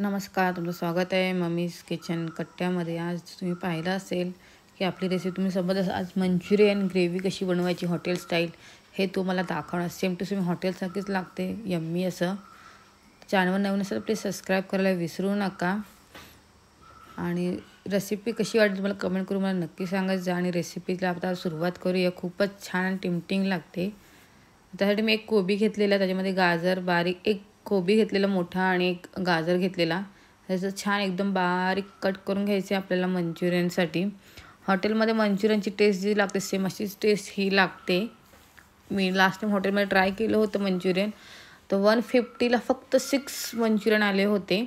नमस्कार तुमचं स्वागत आहे मम्मीज किचन कट्ट्यामध्ये आज तुम्ही पाहिलं असेल की आपली रेसिपी तुम्ही समज आज मंचुरियन ग्रेव्ही कशी बनवायची हॉटेल स्टाईल हे तुम्हाला दाखवणार सेम टू सेम हॉटेलसारखीच लागते यम्मी असं चॅनलवर नवीन असेल प्लीज सबस्क्राईब करायला विसरू नका आणि रेसिपी कशी वाटली तुम्हाला कमेंट करून मला नक्की सांगायचं आणि रेसिपीला आता सुरुवात करूया खूपच छान आणि टिमटिंग लागते त्यासाठी मी एक कोबी घेतलेला त्याच्यामध्ये गाजर बारीक एक कोबी घेतलेला मोठा आणि एक गाजर घेतलेला त्याचं छान एकदम बारीक कट करून घ्यायचे आपल्याला मंच्युरियनसाठी हॉटेलमध्ये मंच्युरियनची टेस्ट जी लागते सेम अशीच टेस्ट ही लागते मी लास्ट टाईम हॉटेलमध्ये ट्राय केलं होतं मंच्युरियन तर वन फिफ्टीला फक्त सिक्स मंचुरियन आले होते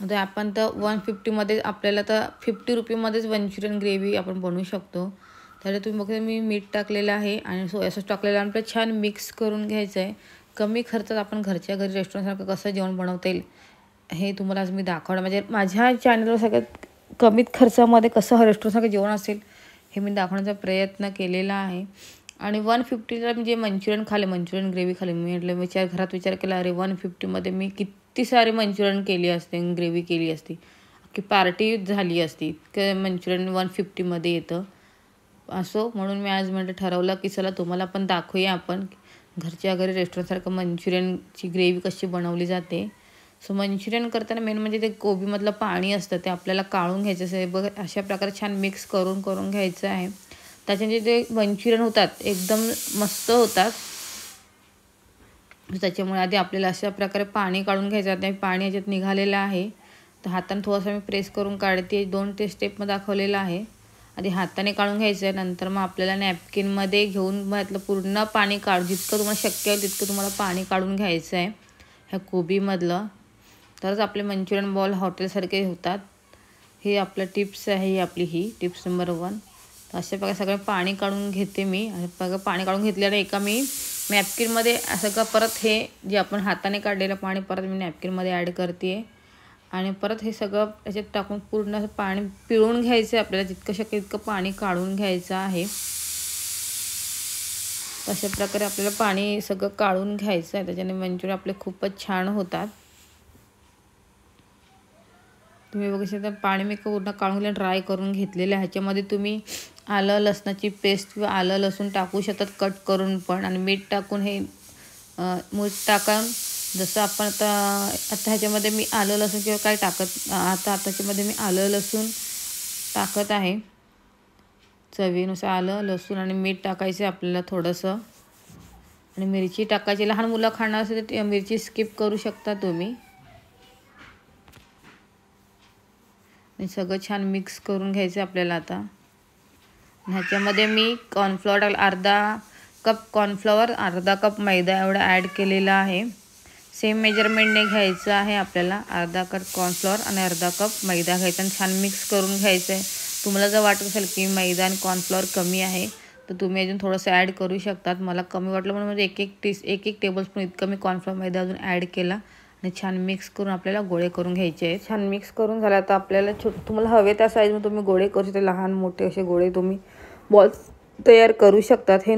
तर आपण तर वन फिफ्टीमध्ये आपल्याला तर फिफ्टी रुपीमध्येच मंच्युरियन ग्रेव्ही आपण बनवू शकतो त्याला तुम्ही बघता मी मीठ टाकलेलं आहे आणि सोया सॉस टाकलेला आणि आपलं छान मिक्स करून घ्यायचं आहे कमी खर्चात आपण घरच्या घरी रेस्टॉरंटसारखं कसं जेवण बनवता येईल हे तुम्हाला आज मी दाखवणार म्हणजे माझ्या चॅनलवर सगळ्यात कमीत खर्चामध्ये कसं रेस्टॉरंटसारखं जेवण असेल हे मी दाखवण्याचा प्रयत्न केलेला आहे आणि वन फिफ्टीला म्हणजे मंचुरियन खाले मंचुरियन ग्रेव्ही खाली मी म्हटलं विचार घरात विचार केला अरे वन फिफ्टीमध्ये मी किती सारे मंचुरियन केली असते ग्रेव्ही केली असती की पार्टी झाली असती की मंचुरियन वन फिफ्टीमध्ये येतं असो म्हणून मी आज म्हणलं ठरवलं की चला तुम्हाला पण दाखवूया आपण घरच्या घरी रेस्टॉरंटसारखं मंचुरियनची ग्रेव्ही कशी बनवली जाते सो मंचुरियन करताना मेन म्हणजे ते कोबीमधलं पाणी असतं ते आपल्याला काढून घ्यायचं असं बघ अशा प्रकारे छान मिक्स करून करून घ्यायचं आहे त्याच्याने जे मंचुरियन होतात एकदम मस्त होतात त्याच्यामुळे आधी आपल्याला अशा प्रकारे पाणी काढून घ्यायचं आहे पाणी याच्यात निघालेलं आहे तर हातानं थोडंसं मी प्रेस करून काढते दोन ते स्टेपमध्ये दाखवलेलं आहे आधी हाताने काढून घ्यायचं आहे नंतर मग आपल्याला नॅपकिनमध्ये घेऊन मग यातलं पूर्ण पाणी काढ जितकं तुम्हाला शक्य आहे तितकं तुम्हाला पाणी काढून घ्यायचं आहे ह्या कोबीमधलं तरच आपले मंचुरियन बॉल हॉटेलसारखे होतात हे आपलं टिप्स आहे ही आपली ही टिप्स नंबर वन तर अशा प्रकारे सगळं पाणी काढून घेते मी आणि पाणी काढून घेतल्याने एका मी नॅपकिनमध्ये असं का परत हे जे आपण हाताने काढलेलं पाणी परत मी नॅपकिनमध्ये ॲड करते आहे आणि परत हे सगळं याच्यात टाकून पूर्ण पाणी पिळून घ्यायचं आहे आपल्याला जितकं शक्य तितकं पाणी काढून घ्यायचं आहे अशा प्रकारे आपल्याला पाणी सगळं काढून घ्यायचं आहे त्याच्याने मंचुरियन आपले खूपच छान होतात तुम्ही बघू शकता पाणी मी पूर्ण काढून ड्राय करून घेतलेलं आहे ह्याच्यामध्ये तुम्ही आलं लसणाची पेस्ट किंवा आलं लसूण टाकू शकतात कट करून पण आणि मीठ टाकून हे मीठ टाका जसं आपण आता आता ह्याच्यामध्ये मी आलं लसूण किंवा काय टाकत आता आताच्यामध्ये मी आलं लसूण टाकत आहे चवीनुसार आलं लसूण आणि मीठ टाकायचं आपल्याला थोडंसं आणि मिरची टाकायची लहान मुलं खाणार असेल तर मिरची स्किप करू शकता तुम्ही आणि सगळं छान मिक्स करून घ्यायचं आपल्याला आता ह्याच्यामध्ये मी कॉर्नफ्लॉवर अर्धा कप कॉर्नफ्लॉवर अर्धा कप मैदा एवढा ॲड केलेला आहे सेम मेजरमेंटने घ्यायचं आहे आपल्याला अर्धा कप कॉर्नफ्लॉवर आणि अर्धा कप मैदा घ्यायचा आणि छान मिक्स करून घ्यायचं आहे तुम्हाला जर वाटत असेल की मैदा आणि कॉर्नफ्लॉवर कमी आहे तर तुम्ही अजून थोडंसं ॲड करू शकतात मला कमी वाटलं म्हणून म्हणजे एक एक टीस एक एक टेबलस्पून इतकं मी कॉर्नफ्लॉवर मैदा अजून ॲड केला आणि छान मिक्स करून आपल्याला गोळे करून घ्यायचे आहेत छान मिक्स करून झाला तर आपल्याला छोट तुम्हाला हवे त्या साईजमध्ये तुम्ही गोळे करू शकता लहान मोठे असे गोळे तुम्ही बॉल्स तयार करू शकतात हे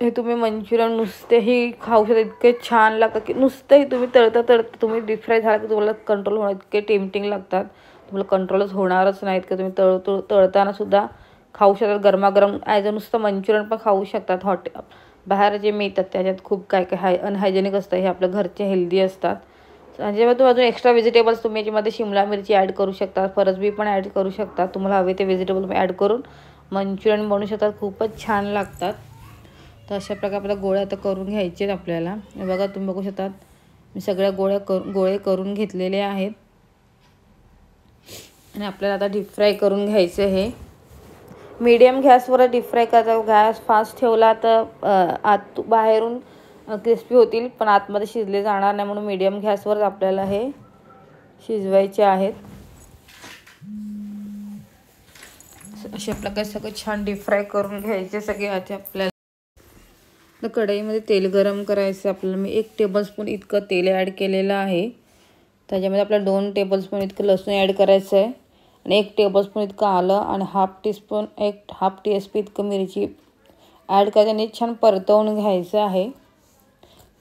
हे तुम्ही मंचुरियन नुसतेही खाऊ शकता इतके छान लागतात की नुसतंही तुम्ही तळता तळता तुम्ही डीप फ्राय झाला की तुम्हाला कंट्रोल होणार इतके टेमटिंग लागतात तुम्हाला कंट्रोलच होणारच नाही इतकं तुम्ही तळ तळ तळतानासुद्धा खाऊ शकता गरमागरम ॲज अ नुसतं मंचुरियन पण खाऊ शकतात हॉट बाहेर जे मिळतात त्याच्यात खूप काय काय हाय अनहायजेनिक असतं हे आपल्या घरचे हेल्दी असतात आणि जेव्हा तुम्ही अजून एक्स्ट्रा व्हेजिटेबल्स तुम्ही याच्यामध्ये शिमला मिरची ॲड करू शकता फरसबी पण ॲड करू शकता तुम्हाला हवे ते व्हेजिटेबल तुम्ही ॲड करून मंचुरियन बनवू शकतात खूपच छान लागतात तर अशा प्रकारे आपल्याला गोळ्या आता करून घ्यायचे आहेत आपल्याला बघा तुम्ही बघू शकतात मी सगळ्या गोळ्या कर गोळे करून घेतलेले आहेत आणि आपल्याला आता डीप फ्राय करून घ्यायचे आहे मीडियम गॅसवर डीप फ्राय करायचा गॅस फास्ट ठेवला तर आत बाहेरून क्रिस्पी होतील पण आतमध्ये शिजले जाणार नाही म्हणून मीडियम गॅसवर आपल्याला हे शिजवायचे आहेत अशा प्रकारे सगळं छान डीप फ्राय करून घ्यायचे सगळे आता आपल्याला तर कढईमध्ये तेल गरम करायचं आपल्याला मी एक टेबलस्पून इतकं तेल ॲड केलेलं आहे त्याच्यामध्ये आपल्याला दोन टेबलस्पून इतकं लसूण ॲड करायचं आहे आणि एक टेबलस्पून इतकं आलं आणि हाफ टीस्पून एक हाफ टी एस पी इतकं मिरची ॲड करायची आणि छान परतवून घ्यायचं आहे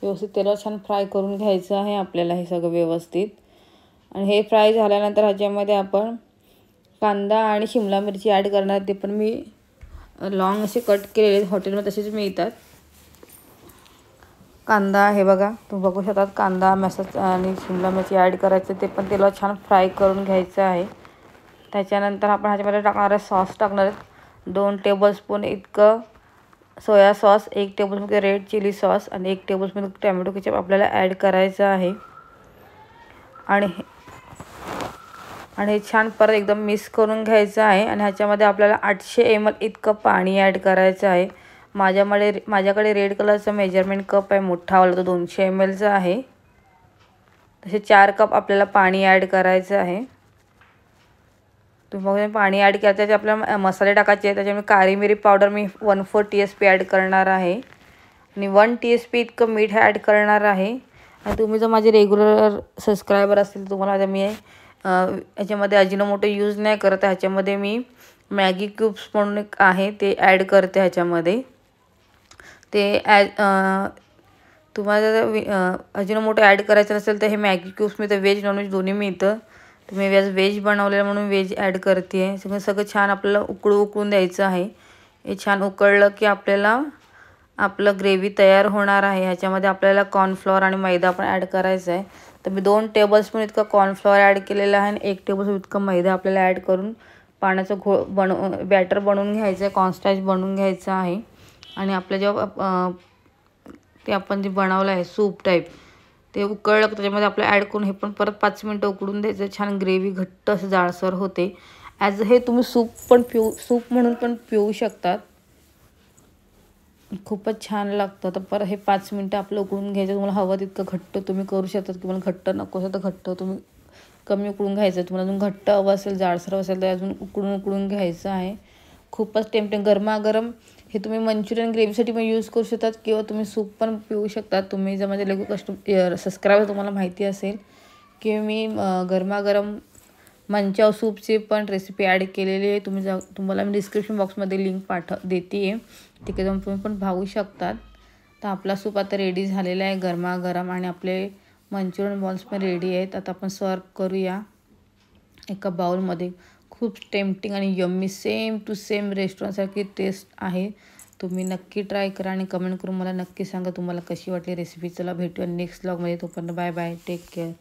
व्यवस्थित तेलावर छान फ्राय करून घ्यायचं आहे आपल्याला हे सगळं व्यवस्थित आणि हे फ्राय झाल्यानंतर ह्याच्यामध्ये आपण कांदा आणि शिमला मिरची ॲड करणार ते पण मी लॉंग असे कट केलेले हॉटेलमध्ये तसेच मिळतात कांदा हे बघा तुम्ही बघू शकतात कांदा मॅसेज आणि शिमला मिरची ॲड करायचं ते पण तेला छान फ्राय करून घ्यायचं आहे त्याच्यानंतर आपण ह्याच्यामध्ये टाकणार आहे सॉस टाकणार आहेत दोन टेबलस्पून इतकं सोया सॉस एक टेबलस्पून रेड चिली सॉस आणि एक टेबलस्पून टॅमॅटो किचप आपल्याला ॲड करायचं आहे आणि आणि हे छान परत एकदम मिक्स करून घ्यायचं आहे आणि ह्याच्यामध्ये आपल्याला आठशे एम एल इतकं पाणी ॲड करायचं आहे माझ्यामध्ये माझ्याकडे रेड कलरचा मेजरमेंट कप आहे मोठावाला तो दोनशे एम एलचा आहे तसे चार कप आपल्याला पाणी ॲड करायचं आहे तुम्ही बघा पाणी ॲड केलं त्याचे आपल्याला मसाले टाकायचे आहे त्याच्यामुळे काळी मिरी पावडर मी one four T S P add करणार आहे आणि वन टी एस पी इतकं मीठ ॲड करणार आहे आणि तुम्ही जर माझे रेग्युलर सबस्क्रायबर असतील तुम्हाला आता मी ह्याच्यामध्ये अजिनोमोटो यूज नाही करत ह्याच्यामध्ये मी मॅगी क्यूब्स म्हणून आहे ते ॲड करते ह्याच्यामध्ये ते ॲज तुम्हाला जर मोठं ॲड करायचं नसेल तर हे मॅगी क्यूब्स मिळतं व्हेज नॉनव्हेज दोन्ही मिळतं तर मी व्याज व्हेज बनवलेलं म्हणून व्हेज ॲड करते आहे सगळं सगळं छान आपल्याला उकळू उकळून द्यायचं आहे हे छान उकळलं की आपल्याला आपलं ग्रेव्ही तयार होणार आहे ह्याच्यामध्ये आपल्याला कॉर्नफ्लॉवर आणि मैदा पण ॲड करायचा आहे तर मी दोन टेबलस्पून इतका कॉर्नफ्लॉवर ॲड केलेला आहे आणि एक टेबलस्पून इतका मैदा आपल्याला ॲड करून पाण्याचं घो बनव बॅटर बनवून घ्यायचं आहे कॉन्स्टॅच बनवून घ्यायचं आहे आणि आपलं जेव्हा ते आपण जे बनवलं आहे सूप टाईप ते उकळलं त्याच्यामध्ये आपलं ॲड करून हे पण परत पाच मिनटं उकडून द्यायचं छान ग्रेव्ही घट्ट असं जाळसर होते ॲज हे तुम्ही सूप पण पिऊ सूप म्हणून पण पिऊ शकतात खूपच छान लागतं तर परत हे पाच मिनटं आपलं उकळून घ्यायचं तुम्हाला हवं तितकं घट्ट तुम्ही करू शकतात किंवा घट्ट नको असेल तर घट्ट तुम्ही कमी उकळून घ्यायचं तुम्हाला अजून घट्ट हवं असेल जाडसर असेल तर अजून उकडून उकळून घ्यायचं आहे खूपच टेमटेम गरमागरम हे तुम्ही मंचुरियन ग्रेव्हीसाठी पण यूज करू शकतात किंवा तुम्ही सूप पण पिऊ शकतात तुम्ही जर माझ्या म्हणजे लघु कस्टम सबस्क्रायबर तुम्हाला माहिती असेल की मी गरमागरम मंचाव सूपचे पण रेसिपी ॲड केलेली आहे तुम्ही जा तुम्हाला मी डिस्क्रिप्शन बॉक्समध्ये लिंक पाठव देते आहे तिकडे जाऊन तुम्ही पण पाहू शकतात तर आपला सूप आता रेडी झालेला आहे गरमागरम आणि आपले मंचुरियन बॉल्स पण रेडी आहेत आता आपण सर्व करूया एका बाउलमध्ये खूप टेम्पटिंग आणि यम्मी सेम टू सेम रेस्टॉरंटसारखी टेस्ट आहे तुम्ही नक्की ट्राय करा आणि कमेंट करून मला नक्की सांगा तुम्हाला कशी वाटली रेसिपी चला भेटूया नेक्स्ट ब्लॉगमध्ये तोपर्यंत बाय बाय टेक केअर